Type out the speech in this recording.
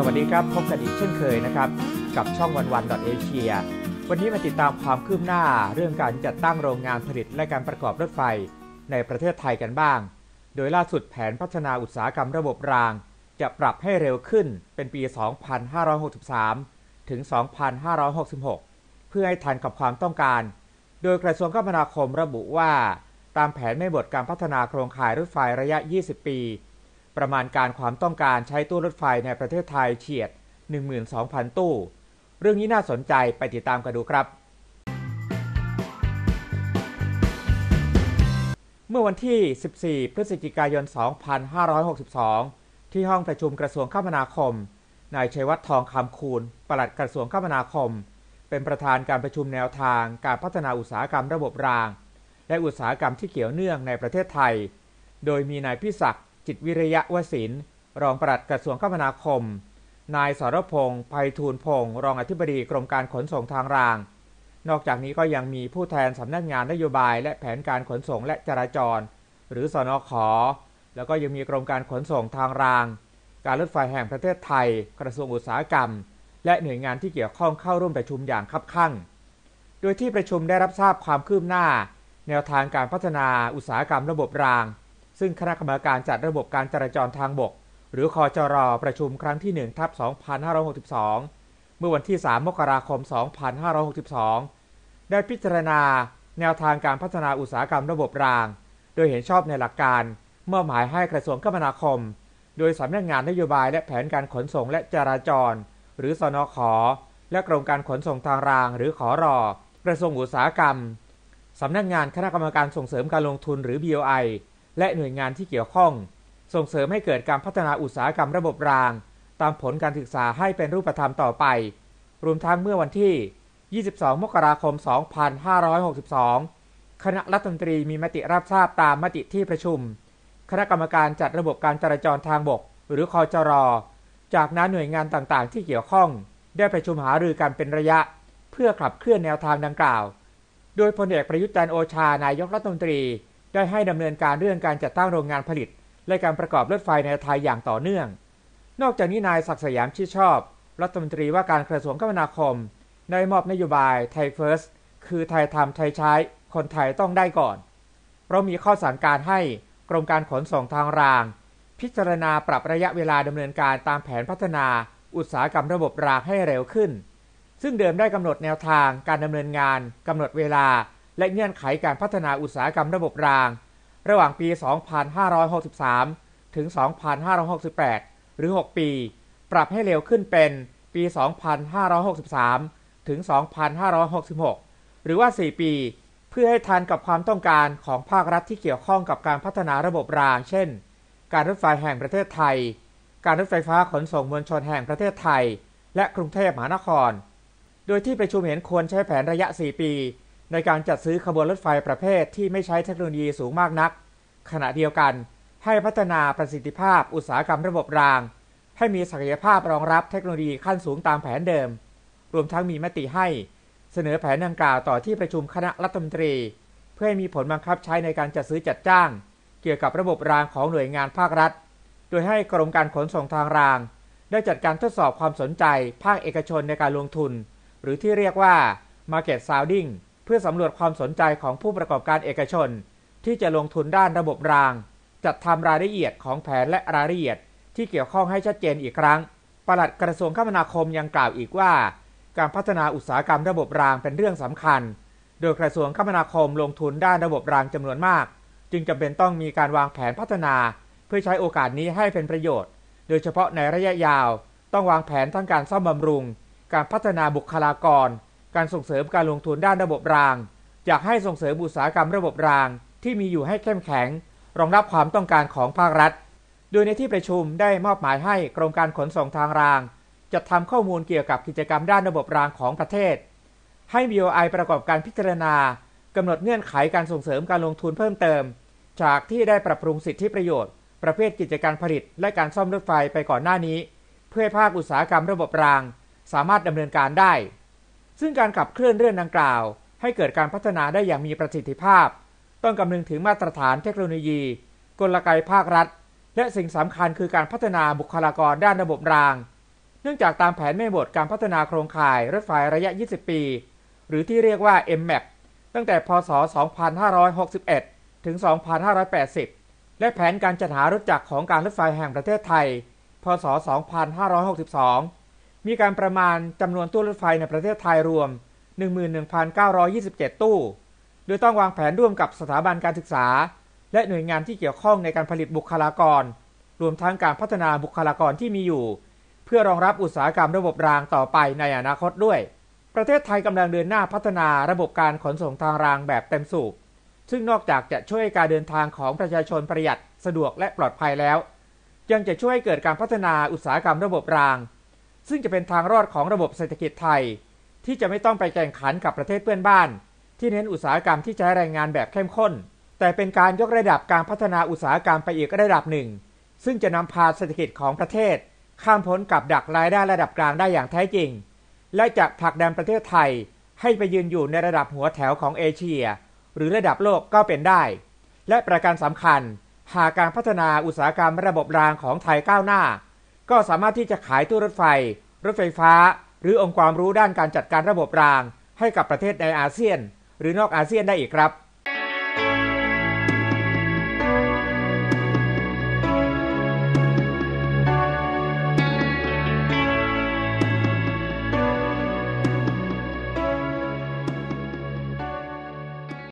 สวัสดีครับพบกันอีกเช่นเคยนะครับ กับช่องวันวันดอทเอเชีย วันนี้มาติดตามความคืบหน้าเรื่องการจัดตั้งโรงงานผลิตและการประกอบรถไฟ ในประเทศไทยกันบ้าง โดยล่าสุดแผนพัฒนาอุตสาหกรรมระบบราง จะปรับให้เร็วขึ้นเป็นปี 2563 ถึง 2566 เพื่อให้ทันกับความต้องการ โดยกระทรวงคมนาคมระบุว่า ตามแผนไม่บทการพัฒนาโครงข่ายรถไฟระยะ 20 ปีประมาณการความต้องการใช้ตู้รถไฟในประเทศไทยเฉียด12,000ตู้ เรื่องนี้น่าสนใจไปติดตามกันดูครับ เมื่อวันที่ 14 พฤศจิกายน 2562 ที่ห้องประชุมกระทรวงคมนาคม นายชัยวัฒน์ทองคำคูณ ปลัดกระทรวงคมนาคม เป็นประธานการประชุมแนวทางการพัฒนาอุตสาหกรรมระบบราง และอุตสาหกรรมที่เกี่ยวเนื่องในประเทศไทย โดยมีนายพิศักดิจิตวิริยะวสิน รองปลัดกระทรวงคมนาคม นายสรพงศ์ไพฑูรย์พงศ์รองอธิบดีกรมการขนส่งทางราง นอกจากนี้ก็ยังมีผู้แทนสำนักงานนโยบายและแผนการขนส่งและจราจร หรือสอนอขอแล้วก็ยังมีกรมการขนส่งทางราง การรถไฟแห่งประเทศไทย กระทรวงอุตสาหกรรม และหน่วยงานที่เกี่ยวข้องเข้าร่วมประชุมอย่างคับคั่งโดยที่ประชุมได้รับทราบความคืบหน้า แนวทางการพัฒนาอุตสาหกรรมระบบรางซึ่งคณะกรรมการจัดระบบการจราจรทางบก หรือคอจรอประชุมครั้งที่1ทับ2562เมื่อวันที่ 3 มกราคม 2562 ได้พิจารณาแนวทางการพัฒนาอุตสาหกรรมระบบราง โดยเห็นชอบในหลักการมอบหมายให้กระทรวงคมนาคม โดยสำนักงานนโยบายและแผนการขนส่งและจราจร หรือสอนอขอและกรมการขนส่งทางราง หรือขอรอกระทรวงอุตสาหกรรมสำนักงานคณะกรรมการส่งเสริมการลงทุนหรือ BOI และหน่วยงานที่เกี่ยวข้อง ส่งเสริมให้เกิดการพัฒนาอุตสาหกรรมระบบราง ตามผลการศึกษาให้เป็นรูปธรรมต่อไปรวมทั้งเมื่อวันที่ 22 มกราคม 2562 คณะรัฐมนตรีมีมติรับทราบตามมติที่ประชุม คณะกรรมการจัดระบบการจราจรทางบกหรือคอจรอจากนั้นหน่วยงานต่างๆที่เกี่ยวข้อง ได้ประชุมหารือกันเป็นระยะ เพื่อขับเคลื่อนแนวทางดังกล่าว โดยพลเอกประยุทธ์จันโอชา นายกรัฐมนตรีได้ให้ดำเนินการเรื่องการจัดตั้งโรงงานผลิต และการประกอบรถไฟในไทยอย่างต่อเนื่อง นอกจากนี้นายศักดิ์สยามชิดชอบ รัฐมนตรีว่าการกระทรวงคมนาคมได้มอบนโยบายไทยเฟิร์สคือไทยทำไทยใช้ คนไทยต้องได้ก่อนเรา มีข้อสั่งการให้ กรมการขนส่งทางราง พิจารณาปรับระยะเวลาดำเนินการตามแผนพัฒนา อุตสาหกรรมระบบรางให้เร็วขึ้น ซึ่งเดิมได้กำหนดแนวทางการดำเนินงานกำหนดเวลาและเงื่อนไขการพัฒนาอุตสาหกรรมระบบราง ระหว่างปี 2563 ถึง 2568 หรือ 6 ปี ปรับให้เร็วขึ้นเป็นปี 2563 ถึง 2566 หรือว่า 4 ปี เพื่อให้ทันกับความต้องการของภาครัฐที่เกี่ยวข้องกับการพัฒนาระบบราง เช่น การรถไฟแห่งประเทศไทย การรถไฟฟ้าขนส่งมวลชนแห่งประเทศไทย และกรุงเทพมหานคร โดยที่ประชุมเห็นควรใช้แผนระยะ 4 ปีในการจัดซื้อขบวนรถไฟประเภทที่ไม่ใช้เทคโนโลยีสูงมากนัก ขณะเดียวกัน ให้พัฒนาประสิทธิภาพอุตสาหกรรมระบบราง ให้มีศักยภาพรองรับเทคโนโลยีขั้นสูงตามแผนเดิม รวมทั้งมีมติให้ เสนอแผนดังกล่าวต่อที่ประชุมคณะรัฐมนตรี เพื่อให้มีผลบังคับใช้ในการจัดซื้อจัดจ้าง เกี่ยวกับระบบรางของหน่วยงานภาครัฐ โดยให้กรมการขนส่งทางราง ได้จัดการทดสอบความสนใจภาคเอกชนในการลงทุน หรือที่เรียกว่า market sounding พื่อสำรวจความสนใจของผู้ประกอบการเอกชน ที่จะลงทุนด้านระบบราง จัดทำรายละเอียดของแผนและรายละเอียด ที่เกี่ยวข้องให้ชัดเจนอีกครั้งปลัดกระทรวงคมนาคมยังกล่าวอีกว่า การพัฒนาอุตสาหกรรมระบบรางเป็นเรื่องสำคัญ โดยกระทรวงคมนาคมลงทุนด้านระบบรางจำนวนมาก จึงจำเป็นต้องมีการวางแผนพัฒนา เพื่อใช้โอกาสนี้ให้เป็นประโยชน์ โดยเฉพาะในระยะยาว ต้องวางแผนทั้งการซ่อมบำรุง การพัฒนาบุคลากรการส่งเสริมการลงทุนด้านระบบรางอยากให้ส่งเสริมอุตสาหกรรมระบบราง ที่มีอยู่ให้เข้มแข็ง รองรับความต้องการของภาครัฐ โดยในที่ประชุมได้มอบหมายให้ กรมการขนส่งทางราง จัดทำข้อมูลเกี่ยวกับกิจกรรมด้านระบบรางของประเทศ ให้ BOI ประกอบการพิจารณากำหนดเงื่อนไขการส่งเสริมการลงทุนเพิ่มเติม จากที่ได้ปรับปรุงสิทธิประโยชน์ประเภทกิจการผลิต และการซ่อมรถไฟไปก่อนหน้านี้ เพื่อภาคอุตสาหกรรมระบบราง สามารถดำเนินการได้ซึ่งการขับเคลื่อนเรื่องดังกล่าวให้เกิดการพัฒนาได้อย่างมีประสิทธิภาพต้องคำนึงถึงมาตรฐานเทคโนโลยี กลไกภาครัฐ และสิ่งสำคัญคือการพัฒนาบุคลากรด้านระบบราง เนื่องจากตามแผนแม่บทการพัฒนาโครงข่ายรถไฟระยะ 20 ปี หรือที่เรียกว่า MMAP ตั้งแต่พศ 2561 ถึง 2580 และแผนการจัดหารถจักรของการรถไฟแห่งประเทศไทยพศ 2562มีการประมาณจำนวนตู้รถไฟในประเทศไทยรวม 11,927 ตู้ โดยต้องวางแผนร่วมกับสถาบันการศึกษา และหน่วยงานที่เกี่ยวข้องในการผลิตบุคลากร รวมทั้งการพัฒนาบุคลากรที่มีอยู่ เพื่อรองรับอุตสาหกรรมระบบรางต่อไปในอนาคตด้วย ประเทศไทยกำลังเดินหน้าพัฒนาระบบการขนส่งทางรางแบบเต็มสูบซึ่งนอกจากจะช่วยการเดินทางของประชาชนประหยัดสะดวกและปลอดภัยแล้ว ยังจะช่วยเกิดการพัฒนาอุตสาหกรรมระบบรางซึ่งจะเป็นทางรอดของระบบเศรษฐกิจไทย ที่จะไม่ต้องไปแข่งขันกับประเทศเพื่อนบ้าน ที่เน้นอุตสาหกรรมที่ใช้แรงงานแบบเข้มข้น แต่เป็นการยกระดับการพัฒนาอุตสาหกรรมไปอีกระดับหนึ่ง ซึ่งจะนำพาเศรษฐกิจของประเทศ ข้ามพ้นกับดักรายได้ระดับกลางได้อย่างแท้จริง และจะผลักดันประเทศไทย ให้ไปยืนอยู่ในระดับหัวแถวของเอเชีย หรือระดับโลกก็เป็นได้ และประการสำคัญ หากการพัฒนาอุตสาหกรรมระบบรางของไทยก้าวหน้าก็สามารถที่จะขายตู้รถไฟ รถไฟฟ้า หรือองค์ความรู้ด้านการจัดการระบบรางให้กับประเทศในอาเซียน หรือนอกอาเซียนได้อีกครับ